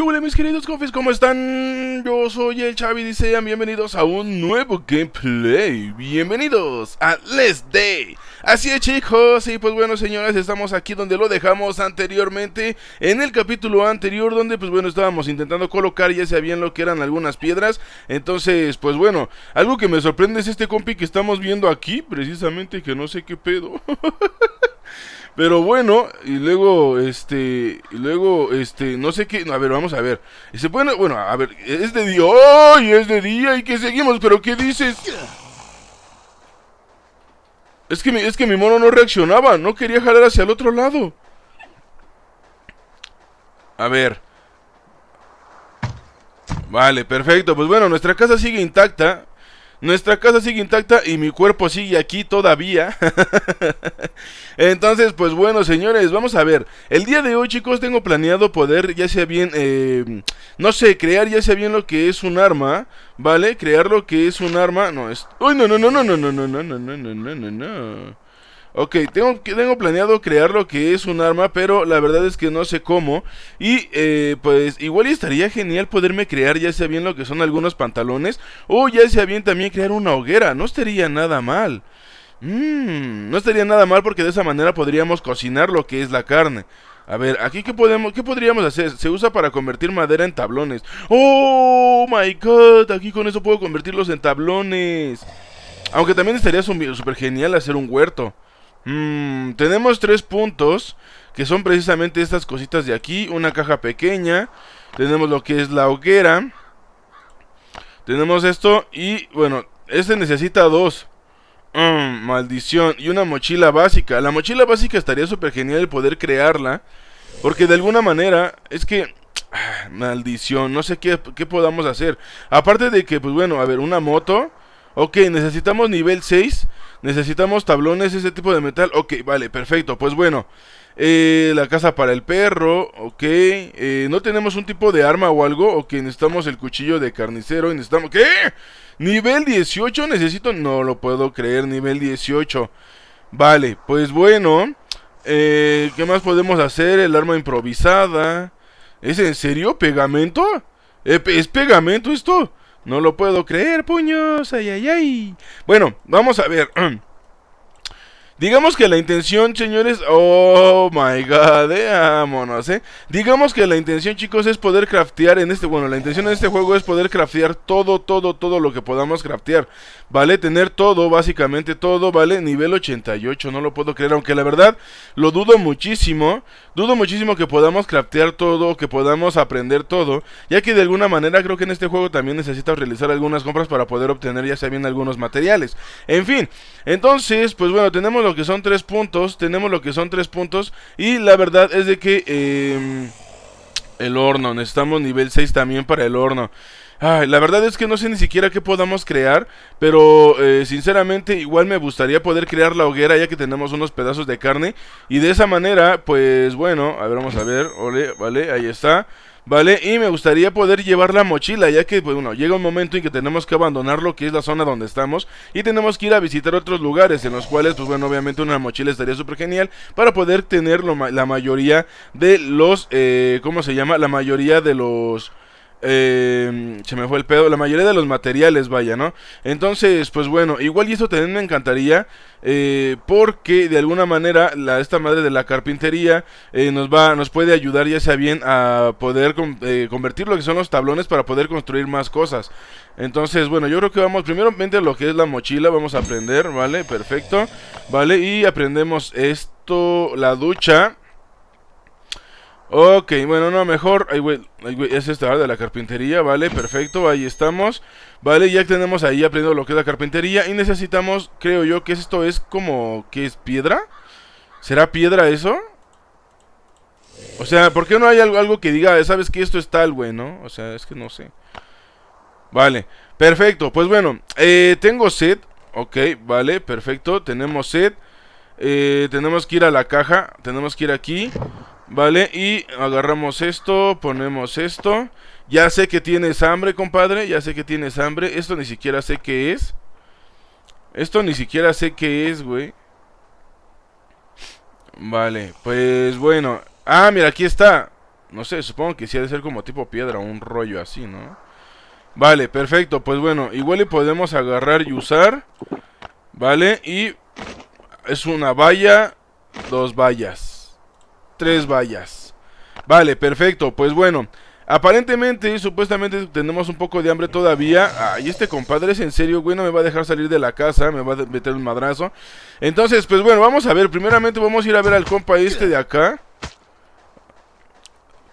Hola mis queridos compis! ¿Cómo están? Yo soy el Chavi y sean bienvenidos a un nuevo gameplay Bienvenidos a Let's Day Así es chicos, y pues bueno señores, estamos aquí donde lo dejamos anteriormente En el capítulo anterior donde pues bueno estábamos intentando colocar ya sabían lo que eran algunas piedras Entonces pues bueno, algo que me sorprende es este compi que estamos viendo aquí Precisamente que no sé qué pedo Pero bueno, y luego, este, y luego, este, no sé qué, a ver, vamos a ver. Se puede bueno, a ver, es de día, hoy es de día y que seguimos, pero ¿qué dices? Es que, es que mi mono no reaccionaba, no quería jalar hacia el otro lado. A ver. Vale, perfecto. Pues bueno, nuestra casa sigue intacta. Nuestra casa sigue intacta y mi cuerpo sigue aquí todavía. Entonces, pues bueno, señores, vamos a ver. El día de hoy, chicos, tengo planeado poder, ya sea bien, no sé, crear ya sea bien lo que es un arma, ¿vale? Crear lo que es un arma. No, es... Uy, no, no, no, no, no, no, no, no, no, no, no, no, no. Ok, tengo, tengo planeado crear lo que es un arma, pero la verdad es que no sé cómo. Y eh, pues igual estaría genial poderme crear ya sea bien lo que son algunos pantalones, o ya sea bien también crear una hoguera, no estaría nada mal. Mmm, no estaría nada mal porque de esa manera podríamos cocinar lo que es la carne. A ver, aquí qué podemos, qué podríamos hacer? Se usa para convertir madera en tablones. Oh my god, aquí con eso puedo convertirlos en tablones. Aunque también estaría súper genial hacer un huerto. Mm, tenemos tres puntos, que son precisamente estas cositas de aquí, una caja pequeña, tenemos lo que es la hoguera, tenemos esto y bueno, este necesita dos. Mm, maldición. Y una mochila básica. La mochila básica estaría súper genial poder crearla. Porque de alguna manera es que... Ah, maldición, no sé qué, qué podamos hacer. Aparte de que, pues bueno, a ver, una moto. Ok, necesitamos nivel 6. Necesitamos tablones, ese tipo de metal. Ok, vale, perfecto. Pues bueno, eh, la casa para el perro, ok. Eh, no tenemos un tipo de arma o algo. Ok, necesitamos el cuchillo de carnicero necesitamos... ¿Qué? Nivel 18 necesito... No lo puedo creer, nivel 18. Vale, pues bueno. Eh, ¿Qué más podemos hacer? El arma improvisada. ¿Es en serio? ¿Pegamento? Eh, ¿Es pegamento esto? No lo puedo creer, puños. Ay, ay, ay. Bueno, vamos a ver. Digamos que la intención, señores. Oh my god, eh, vámonos, eh. Digamos que la intención, chicos, es poder craftear en este. Bueno, la intención de este juego es poder craftear todo, todo, todo lo que podamos craftear. Vale, tener todo, básicamente todo, vale. Nivel 88, no lo puedo creer. Aunque la verdad, lo dudo muchísimo. Dudo muchísimo que podamos craftear todo, que podamos aprender todo, ya que de alguna manera creo que en este juego también necesitas realizar algunas compras para poder obtener ya sea bien algunos materiales. En fin, entonces, pues bueno, tenemos lo que son tres puntos, tenemos lo que son tres puntos y la verdad es de que em, el horno, necesitamos nivel 6 también para el horno la verdad es que no sé ni siquiera qué podamos crear, pero eh, sinceramente igual me gustaría poder crear la hoguera ya que tenemos unos pedazos de carne. Y de esa manera, pues bueno, a ver, vamos a ver, ole, vale, ahí está. ¿Vale? Y me gustaría poder llevar la mochila, ya que, pues, bueno, llega un momento en que tenemos que abandonar lo que es la zona donde estamos y tenemos que ir a visitar otros lugares en los cuales, pues bueno, obviamente una mochila estaría súper genial para poder tener la mayoría de los, eh, ¿cómo se llama? La mayoría de los... Eh, se me fue el pedo. La mayoría de los materiales, vaya, ¿no? Entonces, pues bueno, igual y esto también me encantaría. Eh, porque de alguna manera esta madre de la carpintería eh, nos va nos puede ayudar ya sea bien a poder eh, convertir lo que son los tablones para poder construir más cosas entonces bueno yo creo que vamos primero lo que es la mochila vamos a aprender vale perfecto vale y aprendemos esto la ducha Ok, bueno, no, mejor. es esta de la carpintería, vale, perfecto, ahí estamos. Vale, ya tenemos ahí aprendido lo que es la carpintería. Y necesitamos, creo yo, que esto es como. ¿Qué es? ¿Piedra? ¿Será piedra eso? O sea, ¿por qué no hay algo, que diga, sabes que esto es tal, güey, no? O sea, es que no sé. Vale, perfecto. Pues bueno, eh, tengo set. Ok, vale, perfecto. Tenemos set. Eh, tenemos que ir a la caja. Tenemos que ir aquí. Vale, y agarramos esto, ponemos esto. Ya sé que tienes hambre, compadre. Ya sé que tienes hambre. Esto ni siquiera sé qué es. Esto ni siquiera sé qué es, güey. Vale, pues bueno. Ah, mira, aquí está. No sé, supongo que sí ha de ser como tipo piedra, un rollo así, ¿no? Vale, perfecto. Pues bueno, igual le podemos agarrar y usar. Vale, y es una valla, dos vallas tres vallas. Vale, perfecto. Pues bueno, aparentemente y supuestamente tenemos un poco de hambre todavía. Ay, este compadre es en serio, güey, no me va a dejar salir de la casa, me va a meter un madrazo. Entonces, pues bueno, vamos a ver. Primeramente vamos a ir a ver al compa este de acá.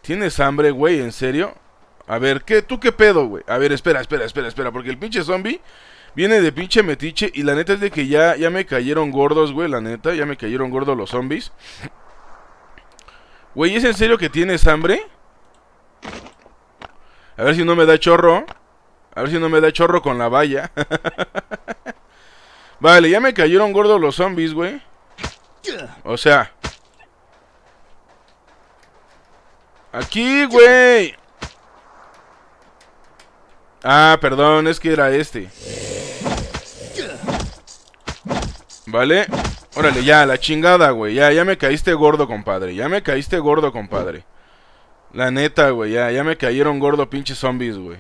¿Tienes hambre, güey? ¿En serio? A ver, ¿qué? ¿Tú qué pedo, güey? A ver, espera, espera, espera, espera, porque el pinche zombie viene de pinche metiche y la neta es de que ya, ya me cayeron gordos, güey, la neta, ya me cayeron gordos los zombies. Güey, ¿es en serio que tienes hambre? A ver si no me da chorro. A ver si no me da chorro con la valla. vale, ya me cayeron gordos los zombies, güey. O sea. Aquí, güey. Ah, perdón, es que era este. Vale. Órale, ya, la chingada, güey. Ya, ya me caíste gordo, compadre. Ya me caíste gordo, compadre. La neta, güey. Ya, ya me cayeron gordo, pinches zombies, güey.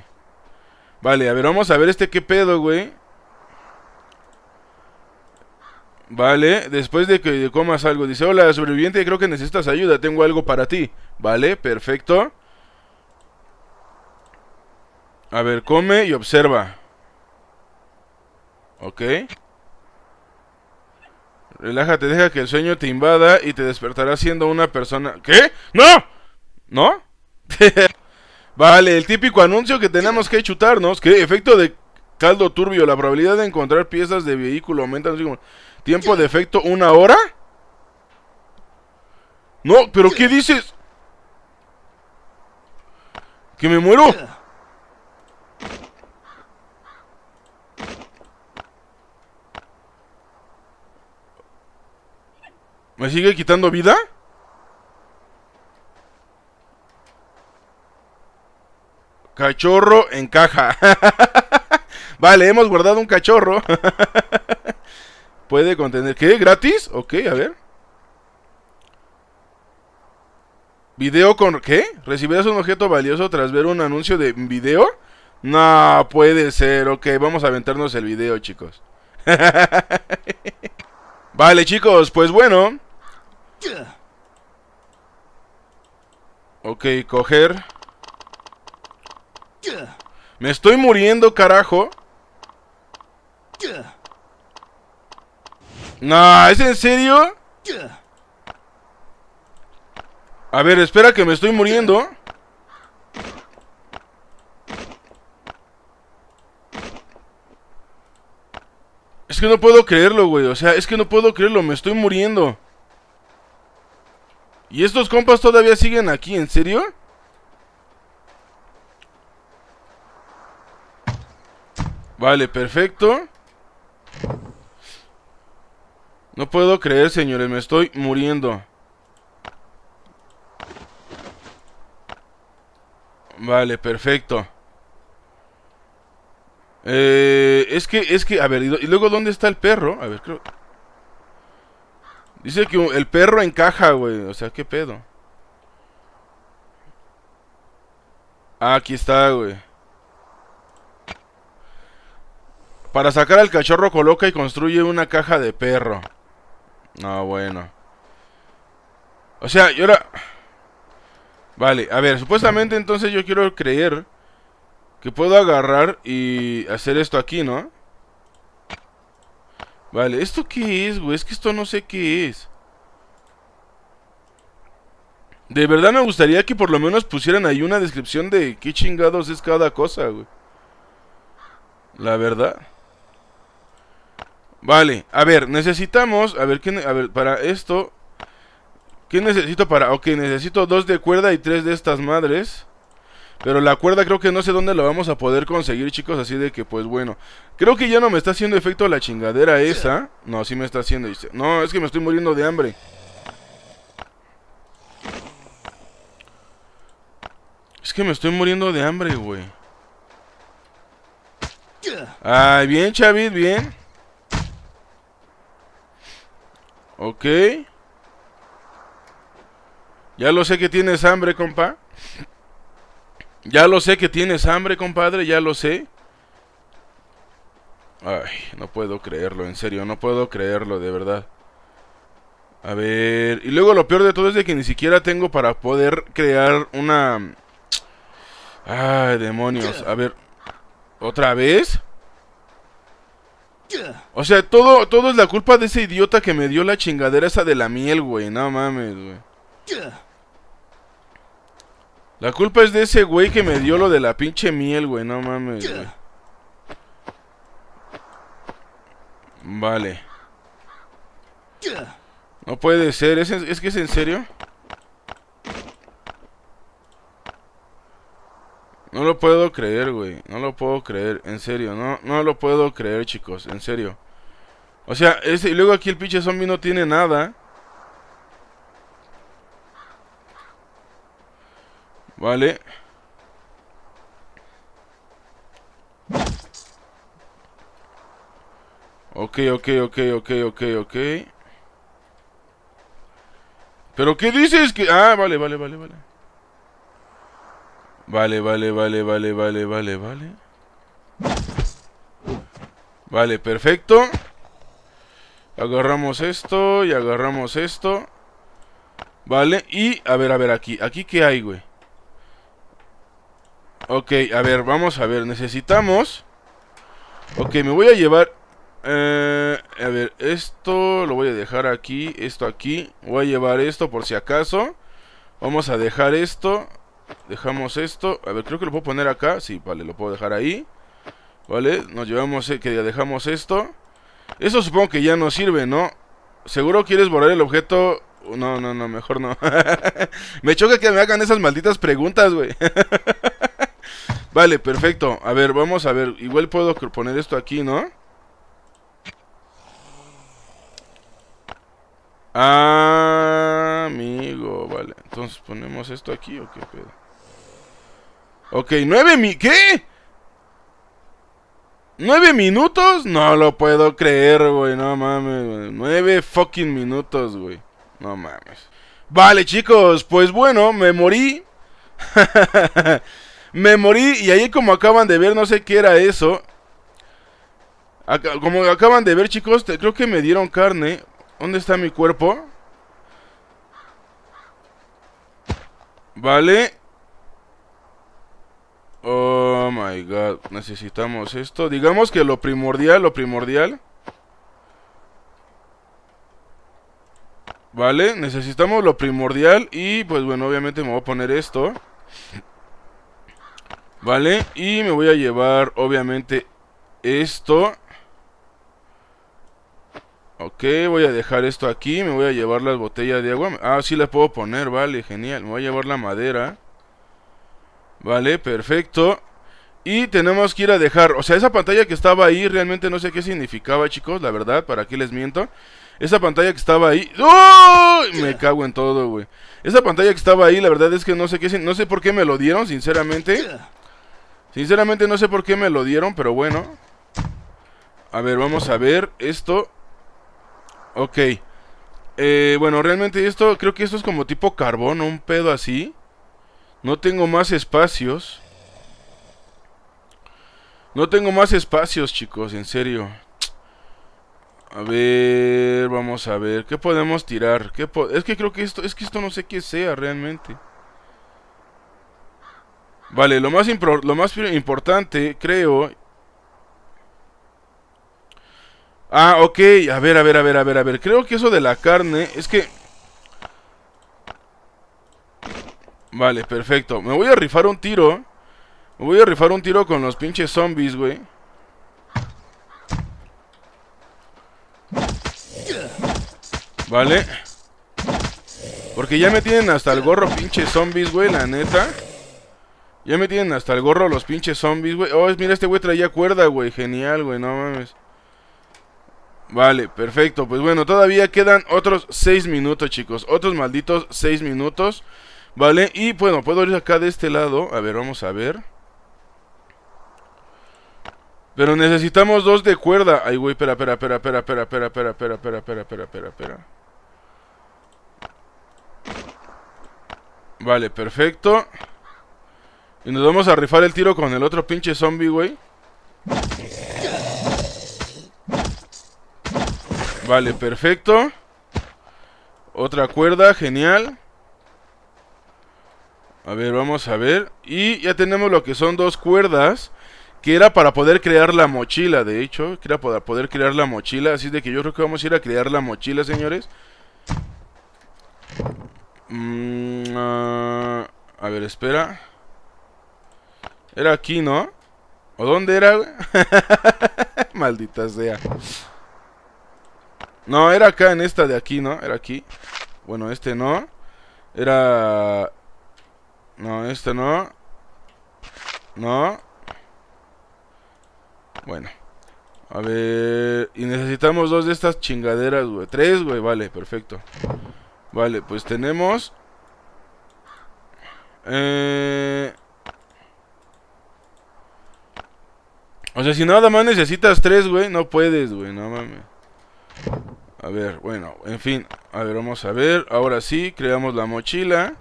Vale, a ver, vamos a ver este qué pedo, güey. Vale, después de que comas algo, dice, hola, sobreviviente, creo que necesitas ayuda, tengo algo para ti. Vale, perfecto. A ver, come y observa. Ok. Relájate, deja que el sueño te invada y te despertará siendo una persona. ¿Qué? ¡No! ¿No? vale, el típico anuncio que tenemos que chutarnos, ¿Qué? efecto de caldo turbio, la probabilidad de encontrar piezas de vehículo aumenta. Tiempo de efecto, una hora. No, pero ¿qué dices? ¿Que me muero? ¿Me sigue quitando vida? Cachorro en caja. vale, hemos guardado un cachorro. Puede contener. ¿Qué? ¿Gratis? Ok, a ver. ¿Video con qué? ¿Recibirás un objeto valioso tras ver un anuncio de video? No, puede ser. Ok, vamos a aventarnos el video, chicos. vale, chicos, pues bueno. Ok, coger. Me estoy muriendo, carajo. Nah, ¿es en serio? A ver, espera que me estoy muriendo. Es que no puedo creerlo, güey. O sea, es que no puedo creerlo. Me estoy muriendo. ¿Y estos compas todavía siguen aquí? ¿En serio? Vale, perfecto. No puedo creer, señores, me estoy muriendo. Vale, perfecto. Eh, es que, es que, a ver, y luego, ¿dónde está el perro? A ver, creo... Dice que el perro encaja, güey. O sea, ¿qué pedo? Ah, aquí está, güey. Para sacar al cachorro coloca y construye una caja de perro. No, ah, bueno. O sea, yo ahora... Vale, a ver, supuestamente entonces yo quiero creer que puedo agarrar y hacer esto aquí, ¿no? Vale, ¿esto qué es, güey? Es que esto no sé qué es. De verdad me gustaría que por lo menos pusieran ahí una descripción de qué chingados es cada cosa, güey. La verdad. Vale, a ver, necesitamos... A ver, ¿qué, a ver para esto... ¿Qué necesito para...? Ok, necesito dos de cuerda y tres de estas madres... Pero la cuerda creo que no sé dónde la vamos a poder conseguir, chicos. Así de que, pues bueno. Creo que ya no me está haciendo efecto la chingadera esa. No, sí me está haciendo. No, es que me estoy muriendo de hambre. Es que me estoy muriendo de hambre, güey. Ay, bien, Chavit, bien. Ok. Ya lo sé que tienes hambre, compa. Ya lo sé que tienes hambre, compadre, ya lo sé. Ay, no puedo creerlo, en serio, no puedo creerlo, de verdad. A ver, y luego lo peor de todo es de que ni siquiera tengo para poder crear una... Ay, demonios, a ver. ¿Otra vez? O sea, todo, todo es la culpa de ese idiota que me dio la chingadera esa de la miel, güey. No mames, güey. La culpa es de ese güey que me dio lo de la pinche miel, güey. No mames, Vale. No puede ser. ¿Es, ¿Es, que es en serio? No lo puedo creer, güey. No lo puedo creer. En serio. No, no lo puedo creer, chicos. En serio. O sea, y luego aquí el pinche zombie no tiene nada. Vale. Ok, ok, ok, ok, ok, ok. ¿Pero qué dices? Que... Ah, vale, vale, vale, vale. Vale, vale, vale, vale, vale, vale, vale. Vale, perfecto. Agarramos esto y agarramos esto. Vale, y a ver, a ver, aquí. ¿Aquí qué hay, güey? Ok, a ver, vamos a ver, necesitamos... Ok, me voy a llevar... Eh, a ver, esto lo voy a dejar aquí, esto aquí. Voy a llevar esto por si acaso. Vamos a dejar esto. Dejamos esto. A ver, creo que lo puedo poner acá. Sí, vale, lo puedo dejar ahí. Vale, nos llevamos, eh, que ya dejamos esto. Eso supongo que ya no sirve, ¿no? ¿Seguro quieres borrar el objeto? No, no, no, mejor no. me choca que me hagan esas malditas preguntas, güey. Vale, perfecto. A ver, vamos a ver. Igual puedo poner esto aquí, ¿no? Ah, amigo, vale. Entonces ponemos esto aquí o qué pedo. Ok, nueve mi... ¿Qué? ¿Nueve minutos? No lo puedo creer, güey. No mames, güey. Nueve fucking minutos, güey. No mames. Vale, chicos, pues bueno, me morí. Me morí y ahí como acaban de ver, no sé qué era eso. como acaban de ver, chicos, creo que me dieron carne. ¿Dónde está mi cuerpo? Vale. Oh my god, necesitamos esto. Digamos que lo primordial, lo primordial. Vale, necesitamos lo primordial y pues bueno, obviamente me voy a poner esto. Vale, y me voy a llevar obviamente esto Ok, voy a dejar esto aquí Me voy a llevar las botellas de agua Ah, sí las puedo poner, vale, genial Me voy a llevar la madera Vale, perfecto Y tenemos que ir a dejar O sea, esa pantalla que estaba ahí Realmente no sé qué significaba, chicos La verdad, para qué les miento Esa pantalla que estaba ahí ¡Uy! Me cago en todo, güey Esa pantalla que estaba ahí La verdad es que no sé qué No sé por qué me lo dieron, sinceramente Sinceramente no sé por qué me lo dieron, pero bueno. A ver, vamos a ver esto. Ok. Eh, bueno, realmente esto, creo que esto es como tipo carbón, un pedo así. No tengo más espacios. No tengo más espacios, chicos, en serio. A ver, vamos a ver. ¿Qué podemos tirar? es que creo que esto, es que esto no sé qué sea realmente. Vale, lo más, lo más importante, creo... Ah, ok, a ver, a ver, a ver, a ver, a ver. Creo que eso de la carne es que... Vale, perfecto. Me voy a rifar un tiro. Me voy a rifar un tiro con los pinches zombies, güey. Vale. Porque ya me tienen hasta el gorro pinches zombies, güey, la neta. Ya me tienen hasta el gorro los pinches zombies, güey. Oh, mira, este güey traía cuerda, güey. Genial, güey, no mames. Vale, perfecto. Pues bueno, todavía quedan otros seis minutos, chicos. Otros malditos seis minutos. Vale, y bueno, puedo ir acá de este lado. A ver, vamos a ver. Pero necesitamos dos de cuerda. Ay, güey, espera, espera, espera, espera, espera, espera, espera, espera, espera, espera, espera, espera, espera. Vale, perfecto. Y nos vamos a rifar el tiro con el otro pinche zombie, güey. Vale, perfecto. Otra cuerda, genial. A ver, vamos a ver. Y ya tenemos lo que son dos cuerdas. Que era para poder crear la mochila, de hecho. Que era para poder crear la mochila. Así de que yo creo que vamos a ir a crear la mochila, señores. Mm, ah, a ver, espera. Era aquí, ¿no? ¿O dónde era, güey? Maldita sea. No, era acá en esta de aquí, ¿no? Era aquí. Bueno, este no. Era... No, este no. No. Bueno. A ver... Y necesitamos dos de estas chingaderas, güey. Tres, güey. Vale, perfecto. Vale, pues tenemos... Eh... O sea, si nada más necesitas tres, güey, no puedes, güey, no mames. A ver, bueno, en fin. A ver, vamos a ver. Ahora sí, creamos la mochila.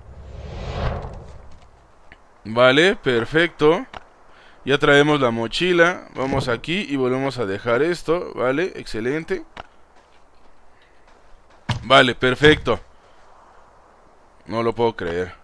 Vale, perfecto. Ya traemos la mochila. Vamos aquí y volvemos a dejar esto. Vale, excelente. Vale, perfecto. No lo puedo creer.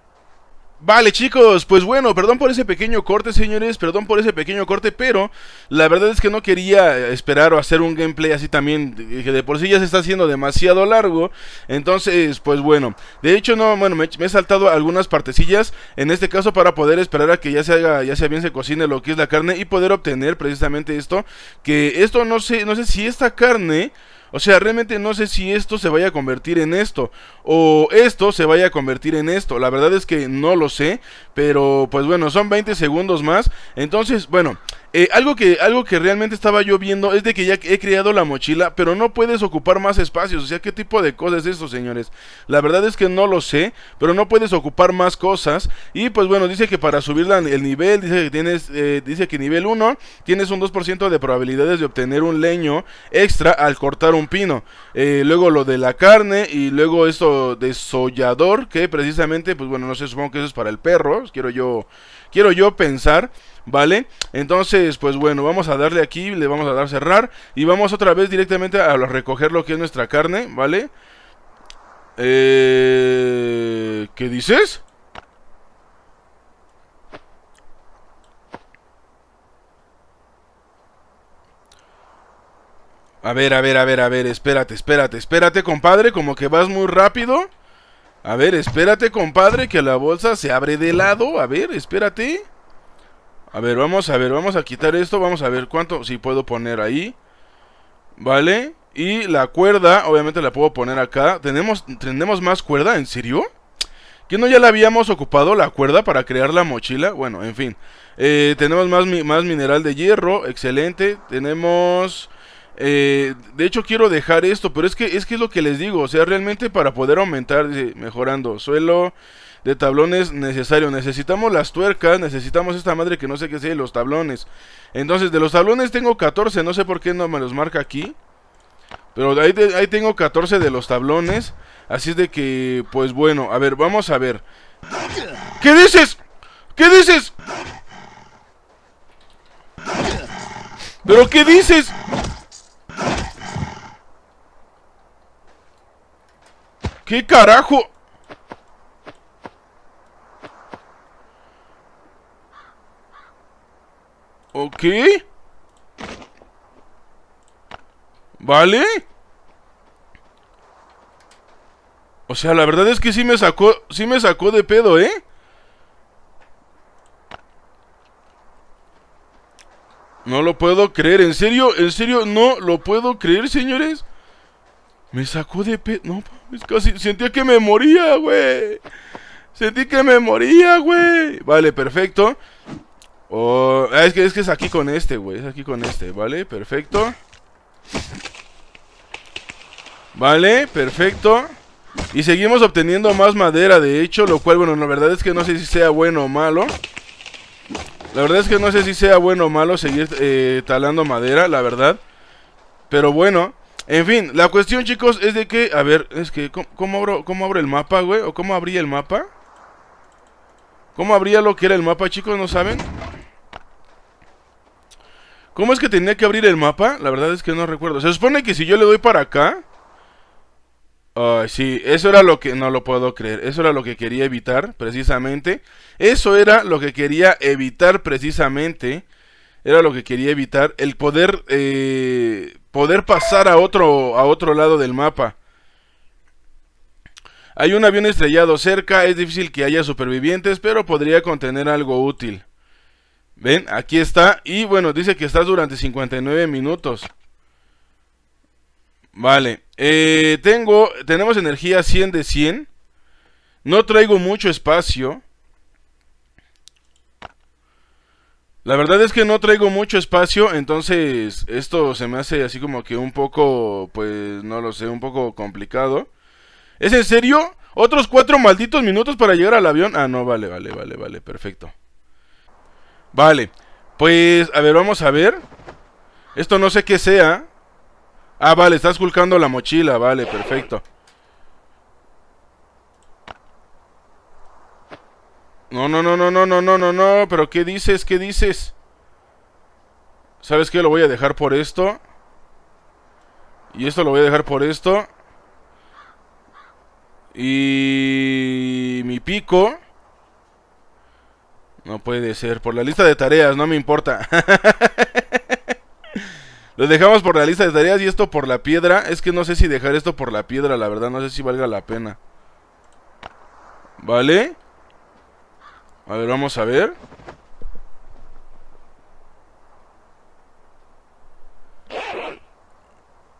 Vale chicos, pues bueno, perdón por ese pequeño corte señores, perdón por ese pequeño corte, pero la verdad es que no quería eh, esperar o hacer un gameplay así también, eh, que de por sí ya se está haciendo demasiado largo, entonces pues bueno, de hecho no, bueno, me, he saltado algunas partecillas, en este caso para poder esperar a que ya se haga, ya sea bien se cocine lo que es la carne y poder obtener precisamente esto, que esto no sé, no sé si esta carne... O sea, realmente no sé si esto se vaya a convertir en esto. O esto se vaya a convertir en esto. La verdad es que no lo sé. Pero pues bueno, son 20 segundos más. Entonces, bueno, eh, algo, que, algo que realmente estaba yo viendo es de que ya he creado la mochila, pero no puedes ocupar más espacios. O sea, ¿qué tipo de cosas es eso, señores? La verdad es que no lo sé, pero no puedes ocupar más cosas. Y pues bueno, dice que para subir el nivel, dice que tienes, eh, dice que nivel 1 tienes un 2% de probabilidades de obtener un leño extra al cortar un pino. Eh, luego lo de la carne y luego esto de sollador, que precisamente, pues bueno, no sé, supongo que eso es para el perro, quiero yo quiero yo pensar, ¿vale? Entonces, pues bueno, vamos a darle aquí, le vamos a dar cerrar y vamos otra vez directamente a recoger lo que es nuestra carne, ¿vale? Eh, ¿Qué dices? A ver, a ver, a ver, a ver, espérate, espérate, espérate, compadre, como que vas muy rápido. A ver, espérate, compadre, que la bolsa se abre de lado. A ver, espérate. A ver, vamos a ver, vamos a quitar esto. Vamos a ver cuánto, si puedo poner ahí. Vale. Y la cuerda, obviamente la puedo poner acá. ¿Tenemos, ¿Tenemos más cuerda? ¿En serio? ¿Que no ya la habíamos ocupado la cuerda para crear la mochila? Bueno, en fin. Eh, tenemos más, más mineral de hierro. Excelente. Tenemos... Eh, de hecho, quiero dejar esto, pero es que, es que es lo que les digo. O sea, realmente para poder aumentar, eh, mejorando suelo de tablones necesario. Necesitamos las tuercas, necesitamos esta madre que no sé qué sea, los tablones. Entonces, de los tablones tengo 14, no sé por qué no me los marca aquí. Pero ahí, tengo 14 de los tablones. Así es de que, pues bueno, a ver, vamos a ver. ¿Qué dices? ¿Qué dices? ¿Pero qué dices? ¿Pero qué dices? ¿Qué carajo? Ok. Vale. O sea, la verdad es que sí me sacó, sí me sacó de pedo, ¿eh? No lo puedo creer, en serio, en serio, no lo puedo creer, señores. Me sacó de pe... No, es casi... sentí que me moría, güey. Sentí que me moría, güey. Vale, perfecto. Ah, es, que, es que es aquí con este, güey. Es aquí con este, ¿vale? Perfecto. Vale, perfecto. Y seguimos obteniendo más madera, de hecho. Lo cual, bueno, la verdad es que no sé si sea bueno o malo. La verdad es que no sé si sea bueno o malo seguir eh, talando madera, la verdad. Pero bueno, en fin, la cuestión, chicos, es de que... A ver, es que... ¿Cómo, abro, el mapa, güey? ¿O cómo abría el mapa? ¿Cómo abría lo que era el mapa, chicos? ¿No saben? ¿Cómo es que tenía que abrir el mapa? La verdad es que no recuerdo. Se supone que si yo le doy para acá... Ay, sí, eso era lo que... No lo puedo creer. Eso era lo que quería evitar, precisamente. Eso era lo que quería evitar, precisamente. Era lo que quería evitar. El poder... Eh poder pasar a otro, a otro lado del mapa. Hay un avión estrellado cerca, es difícil que haya supervivientes, pero podría contener algo útil. Ven, aquí está, y bueno, dice que estás durante 59 minutos. Vale, eh, tengo, tenemos energía 100 de 100. No traigo mucho espacio. La verdad es que no traigo mucho espacio, entonces esto se me hace así como que un poco, pues no lo sé, un poco complicado. ¿Es en serio? ¿Otros cuatro malditos minutos para llegar al avión? Ah, no, vale, vale, vale, vale, perfecto. Vale, pues a ver, vamos a ver. Esto no sé qué sea. Ah, vale, estás culcando la mochila, vale, perfecto. No, no, no, no, no, no, no, no, no. Pero ¿qué dices? ¿Qué dices? ¿Sabes qué? Lo voy a dejar por esto. Y esto lo voy a dejar por esto. Y mi pico. No puede ser. Por la lista de tareas, no me importa. lo dejamos por la lista de tareas y esto por la piedra. Es que no sé si dejar esto por la piedra, la verdad. No sé si valga la pena. ¿Vale? A ver, vamos a ver.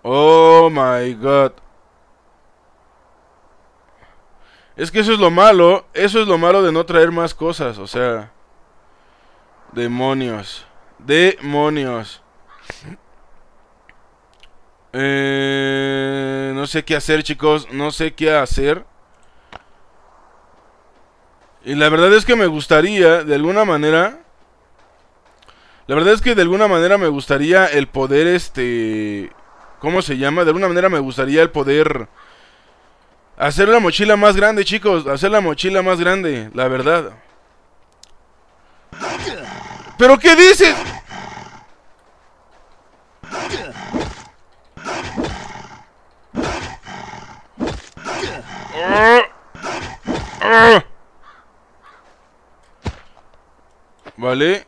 Oh my god. Es que eso es lo malo. Eso es lo malo de no traer más cosas. O sea. Demonios. Demonios. Eh, no sé qué hacer, chicos. No sé qué hacer. Y la verdad es que me gustaría, de alguna manera... La verdad es que de alguna manera me gustaría el poder, este... ¿Cómo se llama? De alguna manera me gustaría el poder... Hacer la mochila más grande, chicos. Hacer la mochila más grande, la verdad. ¿Pero qué dices? Ah, ah. Vale.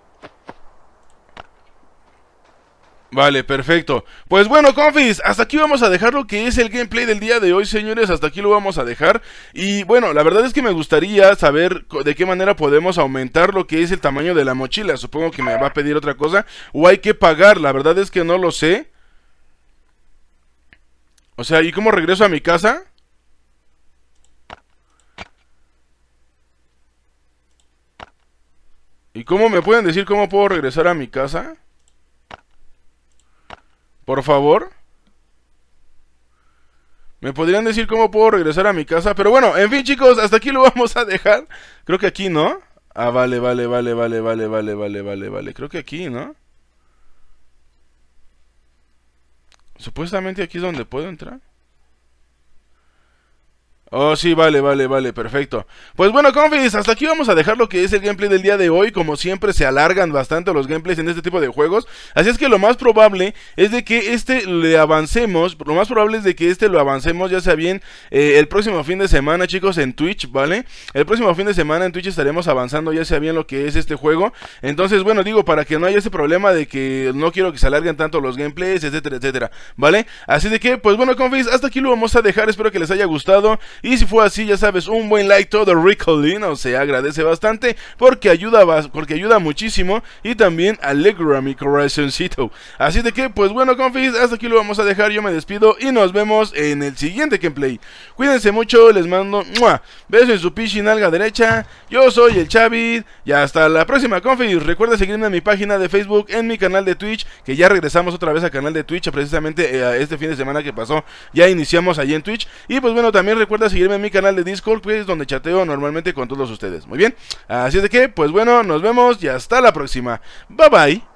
Vale, perfecto. Pues bueno, confis, hasta aquí vamos a dejar lo que es el gameplay del día de hoy, señores. Hasta aquí lo vamos a dejar. Y bueno, la verdad es que me gustaría saber de qué manera podemos aumentar lo que es el tamaño de la mochila. Supongo que me va a pedir otra cosa. O hay que pagar, la verdad es que no lo sé. O sea, ¿y cómo regreso a mi casa? ¿Y cómo me pueden decir cómo puedo regresar a mi casa? Por favor. Me podrían decir cómo puedo regresar a mi casa. Pero bueno, en fin, chicos, hasta aquí lo vamos a dejar. Creo que aquí, ¿no? Ah, vale, vale, vale, vale, vale, vale, vale, vale, vale. Creo que aquí, ¿no? Supuestamente aquí es donde puedo entrar. Oh, sí, vale, vale, vale, perfecto. Pues bueno, confis, hasta aquí vamos a dejar lo que es el gameplay del día de hoy. Como siempre, se alargan bastante los gameplays en este tipo de juegos. Así es que lo más probable es de que este le avancemos. Lo más probable es de que este lo avancemos, ya sea bien, eh, el próximo fin de semana, chicos, en Twitch, ¿vale? El próximo fin de semana en Twitch estaremos avanzando, ya sea bien lo que es este juego. Entonces, bueno, digo, para que no haya ese problema de que no quiero que se alarguen tanto los gameplays, etcétera, etcétera, ¿vale? Así de que, pues bueno, confis, hasta aquí lo vamos a dejar. Espero que les haya gustado. Y si fue así, ya sabes, un buen like todo Ricolino se agradece bastante porque ayuda, porque ayuda muchísimo y también alegra mi corazoncito. Así de que, pues bueno, confis, hasta aquí lo vamos a dejar. Yo me despido y nos vemos en el siguiente gameplay. Cuídense mucho, les mando ¡mua! besos en su pichi nalga derecha. Yo soy el Chavit, y hasta la próxima, confis. Recuerda seguirme en mi página de Facebook, en mi canal de Twitch, que ya regresamos otra vez al canal de Twitch precisamente eh, este fin de semana que pasó. Ya iniciamos ahí en Twitch. Y pues bueno, también recuerda seguirme en mi canal de Discord, pues donde chateo normalmente con todos ustedes. Muy bien, así es de que, pues bueno, nos vemos y hasta la próxima. Bye bye.